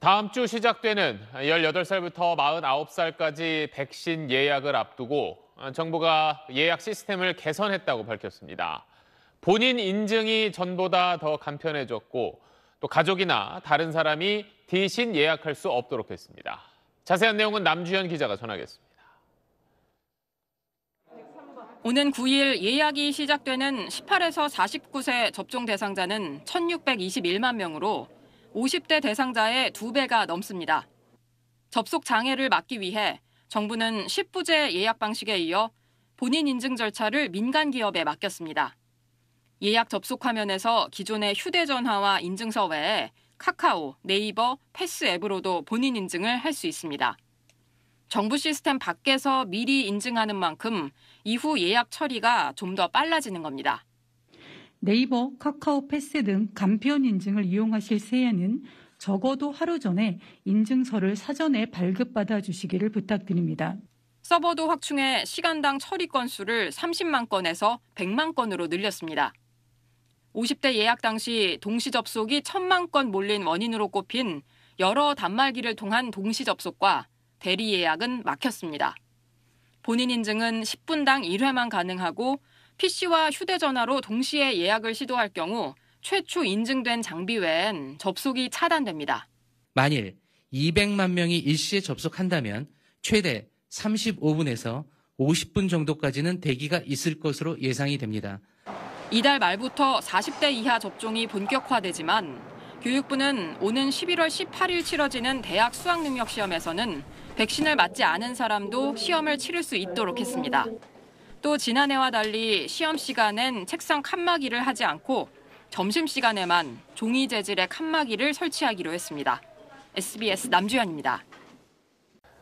다음 주 시작되는 18살부터 49살까지 백신 예약을 앞두고 정부가 예약 시스템을 개선했다고 밝혔습니다. 본인 인증이 전보다 더 간편해졌고 또 가족이나 다른 사람이 대신 예약할 수 없도록 했습니다. 자세한 내용은 남주현 기자가 전하겠습니다. 오는 9일 예약이 시작되는 18에서 49세 접종 대상자는 1,621만 명으로 50대 대상자의 2배가 넘습니다. 접속 장애를 막기 위해 정부는 10부제 예약 방식에 이어 본인 인증 절차를 민간 기업에 맡겼습니다. 예약 접속 화면에서 기존의 휴대전화와 인증서 외에 카카오, 네이버, 패스 앱으로도 본인 인증을 할 수 있습니다. 정부 시스템 밖에서 미리 인증하는 만큼 이후 예약 처리가 좀 더 빨라지는 겁니다. 네이버, 카카오 패스 등 간편 인증을 이용하실 새에는 적어도 하루 전에 인증서를 사전에 발급받아 주시기를 부탁드립니다. 서버도 확충해 시간당 처리 건수를 30만 건에서 100만 건으로 늘렸습니다. 50대 예약 당시 동시 접속이 1000만 건 몰린 원인으로 꼽힌 여러 단말기를 통한 동시 접속과 대리 예약은 막혔습니다. 본인 인증은 10분당 1회만 가능하고 PC와 휴대전화로 동시에 예약을 시도할 경우 최초 인증된 장비 외엔 접속이 차단됩니다. 만일 200만 명이 일시에 접속한다면 최대 35분에서 50분 정도까지는 대기가 있을 것으로 예상이 됩니다. 이달 말부터 40대 이하 접종이 본격화되지만 교육부는 오는 11월 18일 치러지는 대학 수학능력시험에서는 백신을 맞지 않은 사람도 시험을 치를 수 있도록 했습니다. 또 지난해와 달리 시험 시간엔 책상 칸막이를 하지 않고 점심 시간에만 종이 재질의 칸막이를 설치하기로 했습니다. SBS 남주현입니다.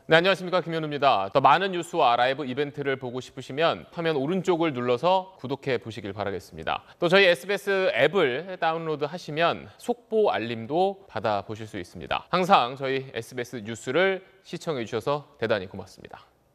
네, 안녕하십니까 김현우입니다. 더 많은 뉴스와 라이브 이벤트를 보고 싶으시면 화면 오른쪽을 눌러서 구독해 보시길 바라겠습니다. 또 저희 SBS 앱을 다운로드 하시면 속보 알림도 받아 보실 수 있습니다. 항상 저희 SBS 뉴스를 시청해 주셔서 대단히 고맙습니다.